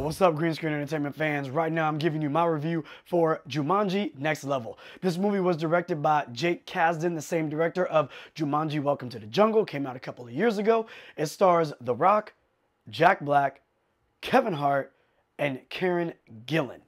What's up, Green Screen Entertainment fans? Right now, I'm giving you my review for Jumanji Next Level. This movie was directed by Jake Kasdan, the same director of Jumanji Welcome to the Jungle, came out a couple of years ago. It stars The Rock, Jack Black, Kevin Hart, and Karen Gillan.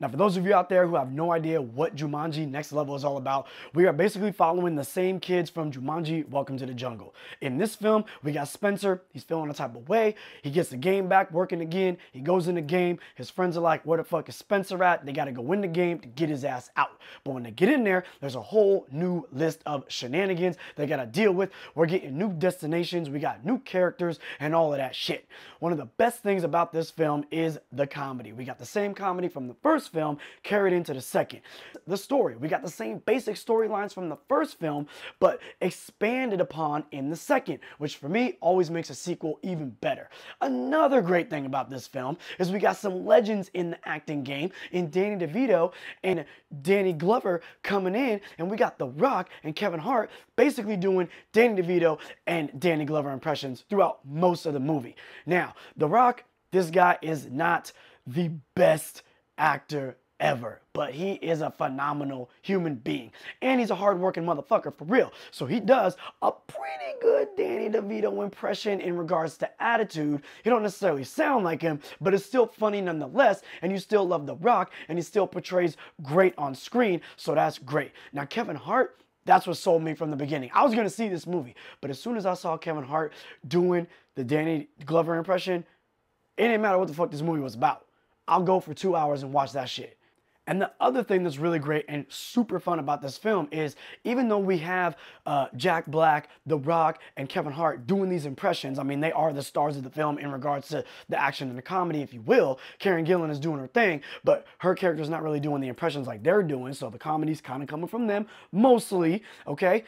Now, for those of you out there who have no idea what Jumanji Next Level is all about, we are basically following the same kids from Jumanji Welcome to the Jungle. In this film, we got Spencer. He's feeling a type of way. He gets the game back working again. He goes in the game. His friends are like, where the fuck is Spencer at? They got to go win the game to get his ass out. But when they get in there, there's a whole new list of shenanigans they got to deal with. We're getting new destinations. We got new characters and all of that shit. One of the best things about this film is the comedy. We got the same comedy from the first film carried into the second. The story, we got the same basic storylines from the first film, but expanded upon in the second, which for me always makes a sequel even better. Another great thing about this film is we got some legends in the acting game in Danny DeVito and Danny Glover coming in, and we got The Rock and Kevin Hart basically doing Danny DeVito and Danny Glover impressions throughout most of the movie. Now, The Rock, this guy is not the best actor ever. But he is a phenomenal human being. And he's a hardworking motherfucker for real. So he does a pretty good Danny DeVito impression in regards to attitude. He don't necessarily sound like him, but it's still funny nonetheless. And you still love The Rock and he still portrays great on screen. So that's great. Now, Kevin Hart, that's what sold me from the beginning. I was gonna see this movie, but as soon as I saw Kevin Hart doing the Danny Glover impression, it didn't matter what the fuck this movie was about. I'll go for two hours and watch that shit. And the other thing that's really great and super fun about this film is even though we have uh, Jack Black, The Rock, and Kevin Hart doing these impressions, I mean, they are the stars of the film in regards to the action and the comedy, if you will. Karen Gillan is doing her thing, but her character's not really doing the impressions like they're doing, so the comedy's kind of coming from them mostly, okay?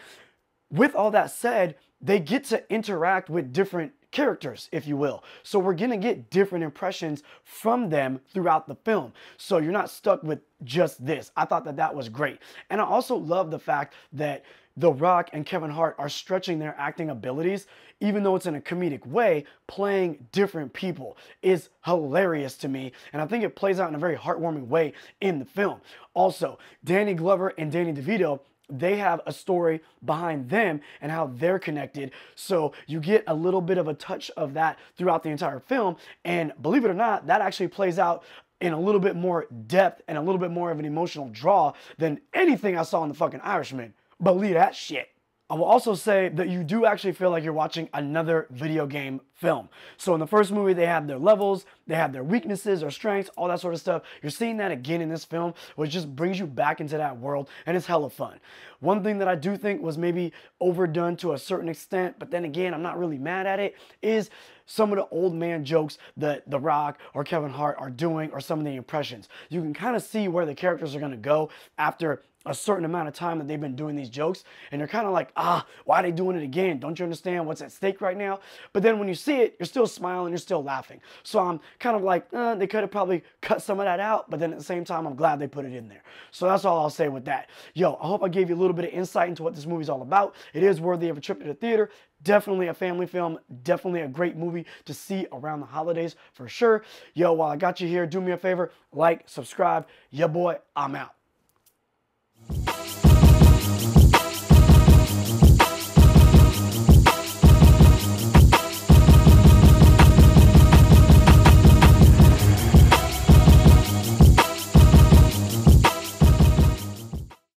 With all that said, they get to interact with different characters, if you will. So we're gonna get different impressions from them throughout the film. So you're not stuck with just this. I thought that that was great. And I also love the fact that the Rock and Kevin Hart are stretching their acting abilities, even though it's in a comedic way, playing different people is hilarious to me. And I think it plays out in a very heartwarming way in the film. Also, Danny Glover and Danny DeVito they have a story behind them and how they're connected. So you get a little bit of a touch of that throughout the entire film. And believe it or not, that actually plays out in a little bit more depth and a little bit more of an emotional draw than anything I saw in the fucking Irishman. Believe that shit. I will also say that you do actually feel like you're watching another video game film. So in the first movie, they have their levels, they have their weaknesses, or strengths, all that sort of stuff. You're seeing that again in this film, which just brings you back into that world, and it's hella fun. One thing that I do think was maybe overdone to a certain extent, but then again, I'm not really mad at it, is some of the old man jokes that The Rock or Kevin Hart are doing or some of the impressions. You can kind of see where the characters are going to go after a certain amount of time that they've been doing these jokes and you're kind of like, ah, why are they doing it again? Don't you understand what's at stake right now? But then when you see see it, you're still smiling, you're still laughing. So I'm kind of like, uh, they could have probably cut some of that out, but then at the same time, I'm glad they put it in there. So that's all I'll say with that. Yo, I hope I gave you a little bit of insight into what this movie's all about. It is worthy of a trip to the theater. Definitely a family film. Definitely a great movie to see around the holidays for sure. Yo, while I got you here, do me a favor, like, subscribe. Yeah, boy, I'm out.